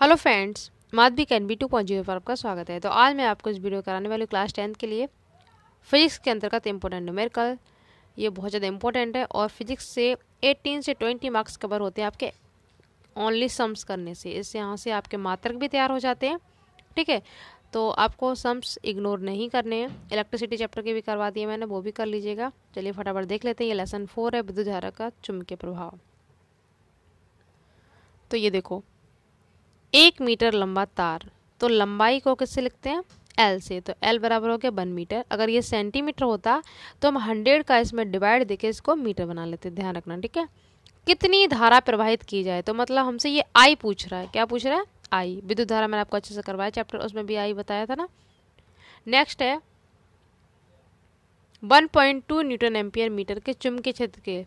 hello friends मात भी can be two point zero पर आपका स्वागत है तो आज मैं आपको इस वीडियो कराने वाली क्लास टेंथ के लिए फिजिक्स के अंतर्गत इम्पोर्टेंट न्यूमेरिकल ये बहुत ज़्यादा इम्पोर्टेंट है और फिजिक्स से 18 से 20 मार्क्स कवर होते हैं आपके ओनली सम्स करने से इससे यहाँ से आपके मातृक भी तैयार हो जाते हैं ठीक है तो आपको सम्स इग्नोर नहीं करने हैं इलेक्ट्रिसिटी चैप्टर के भी करवा दिए मैंने वो भी कर लीजिएगा चलिए फटाफट देख लेते हैं ये लेसन फोर है विद्युत धारा का चुम्बकीय प्रभाव तो ये देखो एक मीटर लंबा तार तो लंबाई को किससे लिखते हैं एल से तो एल बराबर हो गया वन मीटर अगर ये सेंटीमीटर होता तो हम हंड्रेड का इसमें डिवाइड देके इसको मीटर बना लेते ध्यान रखना ठीक है कितनी धारा प्रवाहित की जाए तो मतलब हमसे ये आई पूछ रहा है क्या पूछ रहा है आई विद्युत धारा मैंने आपको अच्छे से करवाया चैप्टर उसमें भी आई बताया था ना नेक्स्ट है 1.2 न्यूटन एम्पियर मीटर के चुंबकीय क्षेत्र के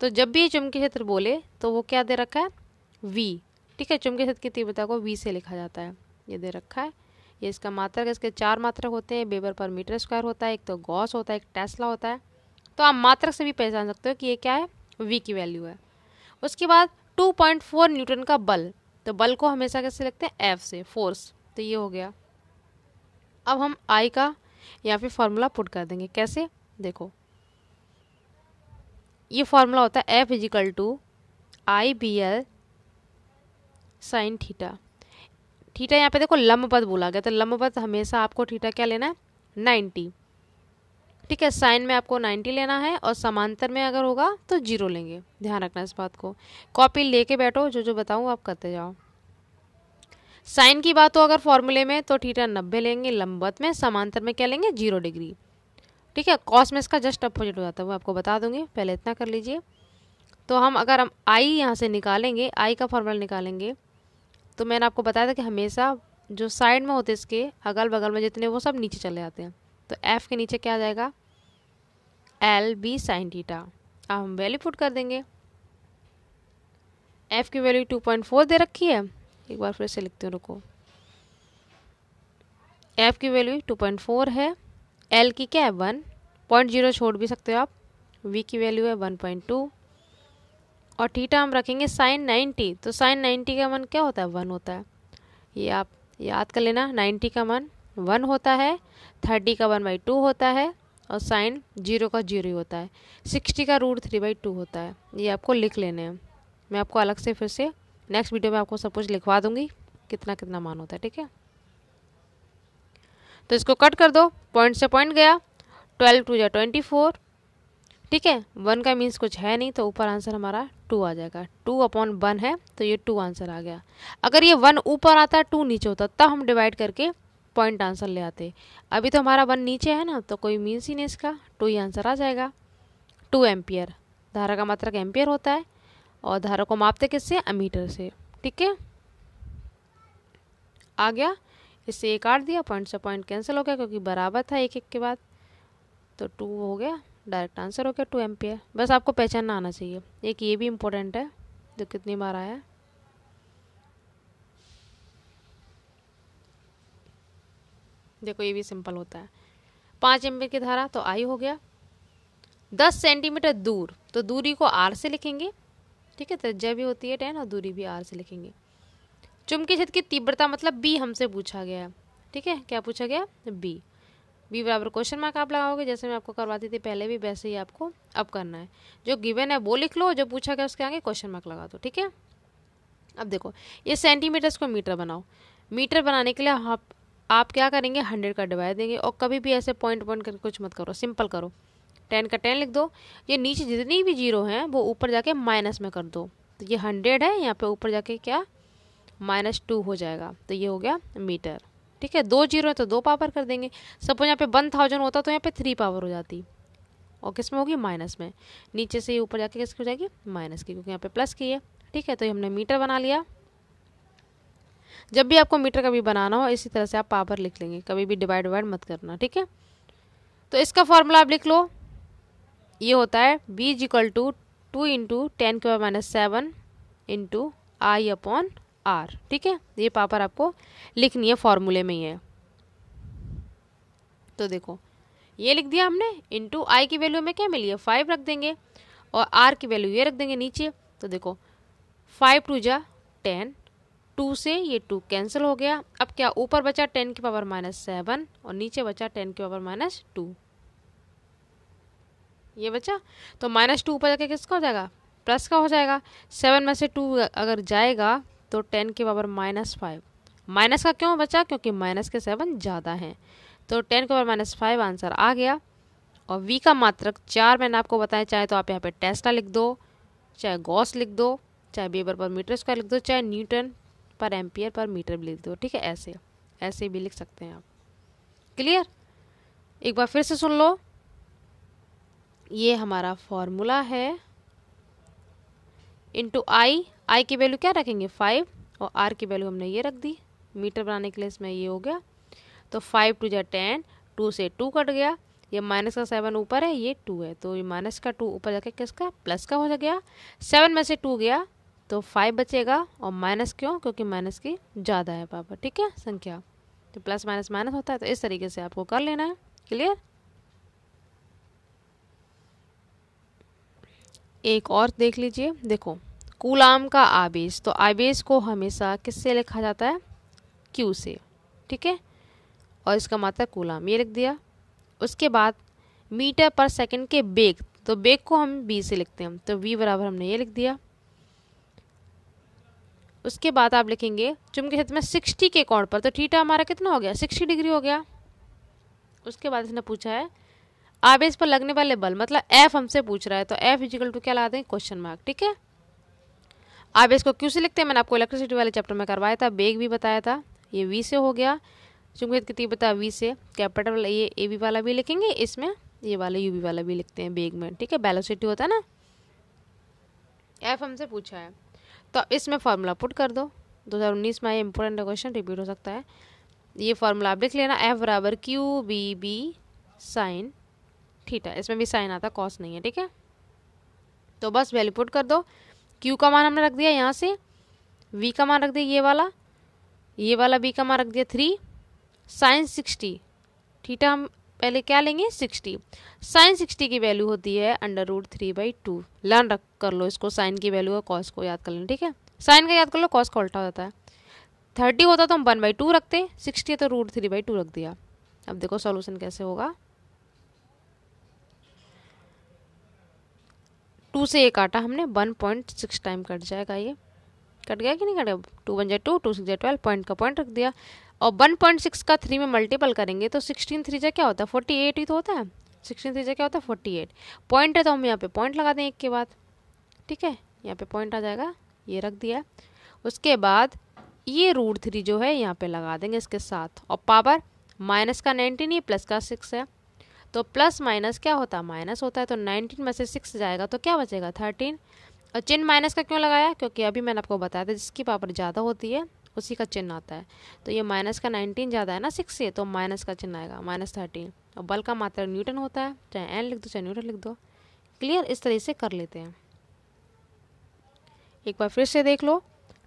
तो जब भी ये चुंबकीय क्षेत्र बोले तो वो क्या दे रखा है वी ठीक है चुंबकीय क्षेत्र की तीव्रता को वी से लिखा जाता है ये दे रखा है ये इसका मात्रक इसके चार मात्रक होते हैं बेबर पर मीटर स्क्वायर होता है एक तो गॉस होता है एक टेस्ला होता है तो आप मात्रक से भी पहचान सकते हो कि ये क्या है वी की वैल्यू है उसके बाद 2.4 न्यूटन का बल तो बल को हमेशा कैसे लगते हैं एफ से फोर्स तो ये हो गया अब हम आई का यहाँ पे फार्मूला पुट कर देंगे कैसे देखो ये फार्मूला होता है F equal to I B L sine theta theta यहाँ पे देखो लंबवत बोला गया तो लंबवत हमेशा आपको थीटा क्या लेना है नाइन्टी ठीक है साइन में आपको 90 लेना है और समांतर में अगर होगा तो जीरो लेंगे ध्यान रखना इस बात को कॉपी लेके बैठो जो जो बताऊँ आप करते जाओ साइन की बात हो अगर फॉर्मूले में तो थीटा नब्बे लेंगे लंबत में समांतर में क्या लेंगे जीरो डिग्री ठीक है कॉस में इसका जस्ट अपोजिट हो जाता है वो आपको बता दूंगी पहले इतना कर लीजिए तो हम अगर हम आई यहाँ से निकालेंगे आई का फॉर्मूला निकालेंगे तो मैंने आपको बताया था कि हमेशा जो साइड में होते इसके अगल बगल में जितने वो सब नीचे चले जाते हैं तो एफ़ के नीचे क्या आ जाएगा एल बी साइन डीटा अब हम वैल्यू पुट कर देंगे एफ़ की वैल्यू टू पॉइंट फोर दे रखी है एक बार फिर से लिखते हो रुको एफ़ की वैल्यू टू पॉइंट फोर है एल की क्या है वन पॉइंट जीरो छोड़ भी सकते हो आप वी की वैल्यू है वन पॉइंट टू और थीटा हम रखेंगे साइन नाइन्टी तो साइन नाइन्टी का मन क्या होता है वन होता है ये आप याद कर लेना नाइन्टी का मन वन होता है थर्टी का वन बाई टू होता है और साइन जीरो का जीरो ही होता है सिक्सटी का रूट थ्री बाई टू होता है ये आपको लिख लेने हैं मैं आपको अलग से फिर से नेक्स्ट वीडियो में आपको सब कुछ लिखवा दूंगी कितना कितना मान होता है ठीक है तो इसको कट कर दो पॉइंट से पॉइंट गया ट्वेल्व टू या ट्वेंटी फोर ठीक है वन का मीन्स कुछ है नहीं तो ऊपर आंसर हमारा टू आ जाएगा टू अपॉन वन है तो ये टू आंसर आ गया अगर ये वन ऊपर आता टू नीचे होता तब हम डिवाइड करके पॉइंट आंसर ले आते अभी तो हमारा वन नीचे है ना तो कोई मीन्स ही नहीं इसका टू ही आंसर आ जाएगा टू एम्पियर धारा का मात्रक एम्पियर होता है और धारा को मापते किससे अमीटर से ठीक है आ गया इससे एक आठ दिया पॉइंट से पॉइंट कैंसिल हो गया क्योंकि बराबर था एक एक के बाद तो टू हो गया डायरेक्ट आंसर हो गया टू एम बस आपको पहचानना आना चाहिए एक ये भी इम्पोर्टेंट है जो कितनी बार आया है देखो ये भी सिंपल होता है पाँच एम की धारा तो आई हो गया दस सेंटीमीटर दूर तो दूरी को आर से लिखेंगे ठीक है त्रिज्या भी होती है टेन और दूरी भी आर से लिखेंगे चुमकी क्षेत्र की तीव्रता मतलब बी हमसे पूछा गया है ठीक है क्या पूछा गया बी बी बराबर क्वेश्चन मार्क आप लगाओगे जैसे मैं आपको करवाती थी पहले भी वैसे ही आपको अब करना है जो गिवन है वो लिख लो जो पूछा गया उसके आगे क्वेश्चन मार्क लगा दो ठीक है अब देखो ये सेंटीमीटर्स को मीटर बनाओ मीटर बनाने के लिए आप आप क्या करेंगे हंड्रेड का डिवाइड देंगे और कभी भी ऐसे पॉइंट पॉइंट करके कुछ मत करो सिंपल करो टेन का टेन लिख दो ये नीचे जितनी भी जीरो हैं वो ऊपर जाके माइनस में कर दो तो ये हंड्रेड है यहाँ पे ऊपर जाके क्या माइनस टू हो जाएगा तो ये हो गया मीटर ठीक है दो जीरो है तो दो पावर कर देंगे सपोज यहाँ पे वन थाउजेंड होता तो यहाँ पे थ्री पावर हो जाती और किस में होगी माइनस में नीचे से ऊपर जाके किसकी हो जाएगी माइनस की क्योंकि यहाँ पे प्लस की है ठीक है तो हमने मीटर बना लिया जब भी आपको मीटर कभी बनाना हो इसी तरह से आप पावर लिख लेंगे कभी भी डिवाइड वाइड मत करना ठीक है तो इसका फॉर्मूला आप लिख लो ये होता है B is equal to two into ten के power minus seven into I upon R ठीक है ये पापर आपको लिखनी है फॉर्मूले में ही है तो देखो ये लिख दिया हमने इंटू आई की वैल्यू में क्या मिली है फाइव रख देंगे और आर की वैल्यू ये रख देंगे नीचे तो देखो फाइव टू जा टेन टू से ये टू कैंसिल हो गया अब क्या ऊपर बचा टेन की पावर माइनस सेवन और नीचे बचा टेन की पावर माइनस टू ये बचा तो माइनस टू ऊपर जाके किसका हो जाएगा प्लस का हो जाएगा सेवन में से टू अगर जाएगा तो टेन के पावर माइनस फाइव माइनस का क्यों बचा क्योंकि माइनस के सेवन ज़्यादा हैं तो टेन के पावर माइनस फाइव आंसर आ गया और वी का मात्रक चार मैंने आपको बताया चाहे तो आप यहाँ पे टेस्टा लिख दो चाहे गॉस लिख दो चाहे बेबर पर मीटर स्क्वायर लिख दो चाहे न्यूटन पर एम्पियर पर मीटर भी लिख दो ठीक है ऐसे ऐसे भी लिख सकते हैं आप क्लियर एक बार फिर से सुन लो ये हमारा फॉर्मूला है इंटू आई आई की वैल्यू क्या रखेंगे फाइव और आर की वैल्यू हमने ये रख दी मीटर बनाने के लिए इसमें ये हो गया तो फाइव टू जै टेन टू से टू कट गया ये माइनस का सेवन ऊपर है ये टू है तो ये माइनस का टू ऊपर जाके किसका प्लस का हो गया सेवन में से टू गया तो फाइव बचेगा और माइनस क्यों क्योंकि माइनस की ज़्यादा है पापा ठीक है संख्या तो प्लस माइनस माइनस होता है तो इस तरीके से आपको कर लेना है क्लियर एक और देख लीजिए देखो गुलाम का आवेश तो आवेश को हमेशा किससे लिखा जाता है क्यू से ठीक है और इसका मात्रा मतलब गुलाम ये लिख दिया उसके बाद मीटर पर सेकंड के बेग तो बेग को हम बी से लिखते हैं तो वी बराबर हमने ये लिख दिया उसके बाद आप लिखेंगे चुंबकीय क्षेत्र में सिक्सटी के कोण पर तो ठीटा हमारा कितना हो गया सिक्सटी डिग्री हो गया उसके बाद इसने पूछा है आवेश पर लगने वाले बल मतलब एफ हमसे पूछ रहा है तो एफ इजिकल टू क्या ला दें क्वेश्चन मार्क ठीक है अब इसको क्यों से लिखते हैं मैंने आपको इलेक्ट्रिसिटी वाले चैप्टर में करवाया था बेग भी बताया था ये वी से हो गया चुंबकित कितनी बताया वी से कैपिटल ये ए बी वाला भी लिखेंगे इसमें ये वाला यू बी वाला भी लिखते हैं बेग में ठीक है बैलोसिटी होता है ना एफ हमसे पूछा है तो अब इसमें फार्मूला पुट कर दो 2019 में ये इंपॉर्टेंट क्वेश्चन रिपीट हो सकता है ये फार्मूला आप लिख लेना एफ बराबर क्यू बी बी साइन ठीक है इसमें भी साइन आता कॉस नहीं है ठीक है तो बस वैल्यू पुट कर दो क्यू का मान हमने रख दिया यहाँ से वी का मान रख दिया ये वाला ये वाला बी का मान रख दिया थ्री साइन सिक्सटी थीटा हम पहले क्या लेंगे सिक्सटी साइन सिक्सटी की वैल्यू होती है under root three by two learn रख कर लो इसको साइन की वैल्यू और कॉस को याद कर लेना ठीक है साइन का याद कर लो कॉस का उल्टा होता है थर्टी होता तो हम वन बाई टू रखते सिक्सटी तो रूट थ्री बाई टू रख दिया अब देखो सॉल्यूशन कैसे होगा टू से ये काटा हमने one point six time cut जाएगा ये कट गया कि नहीं कट गया टू वन जाए टू टू सिक्स जाए ट्वेल्व पॉइंट का पॉइंट रख दिया और वन पॉइंट सिक्स का थ्री में मल्टीपल करेंगे तो सिक्सटीन थ्री जा क्या होता है फोर्टी एट ही तो होता है सिक्सटीन थ्री जा क्या होता है फोर्टी एट पॉइंट है तो हम यहाँ पे पॉइंट लगा दें एक के बाद ठीक है यहाँ पे पॉइंट आ जाएगा ये रख दिया उसके बाद ये रूट थ्री जो है यहाँ पे लगा देंगे इसके साथ और पावर माइनस का नाइनटीन ये प्लस का सिक्स है तो प्लस माइनस क्या होता है माइनस होता है तो नाइनटीन में से सिक्स जाएगा तो क्या बचेगा थर्टीन और चिन्ह माइनस का क्यों लगाया क्योंकि अभी मैंने आपको बताया था जिसकी पावर ज़्यादा होती है उसी का चिन्ह आता है तो ये माइनस का नाइनटीन ज़्यादा है ना सिक्स से तो माइनस का चिन्ह आएगा माइनस थर्टीन और बल का मात्रा न्यूटन होता है चाहे एन लिख दो चाहे न्यूटन लिख दो क्लियर इस तरह से कर लेते हैं एक बार फिर से देख लो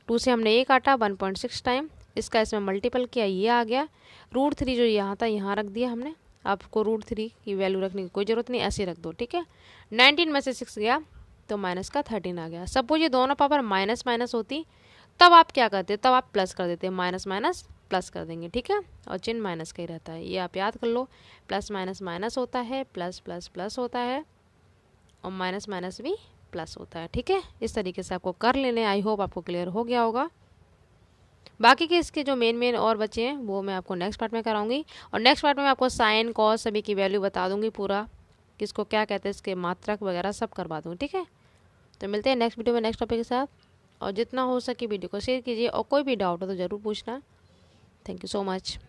टू से हमने ये काटा वन पॉइंट सिक्स टाइम इसका इसमें मल्टीपल किया ये आ गया रूट थ्री जो यहाँ था यहाँ रख दिया हमने आपको रूट थ्री की वैल्यू रखने की कोई ज़रूरत नहीं ऐसे रख दो ठीक है नाइनटीन में से सिक्स गया तो माइनस का थर्टीन आ गया सपोज ये दोनों पावर माइनस माइनस होती तब आप क्या करते तब आप प्लस कर देते माइनस माइनस प्लस कर देंगे ठीक है और चिन्ह माइनस का ही रहता है ये आप याद कर लो प्लस माइनस माइनस होता है प्लस प्लस प्लस होता है और माइनस माइनस भी प्लस होता है ठीक है इस तरीके से आपको कर लेने आई होप आपको क्लियर हो गया होगा बाकी के इसके जो मेन मेन और बच्चे हैं वो मैं आपको नेक्स्ट पार्ट में कराऊंगी और नेक्स्ट पार्ट में मैं आपको साइन कॉस सभी की वैल्यू बता दूंगी पूरा किसको क्या कहते हैं इसके मात्रक वगैरह सब करवा दूँगी ठीक है तो मिलते हैं नेक्स्ट वीडियो में नेक्स्ट टॉपिक के साथ और जितना हो सके वीडियो को शेयर कीजिए और कोई भी डाउट हो तो ज़रूर पूछना थैंक यू सो मच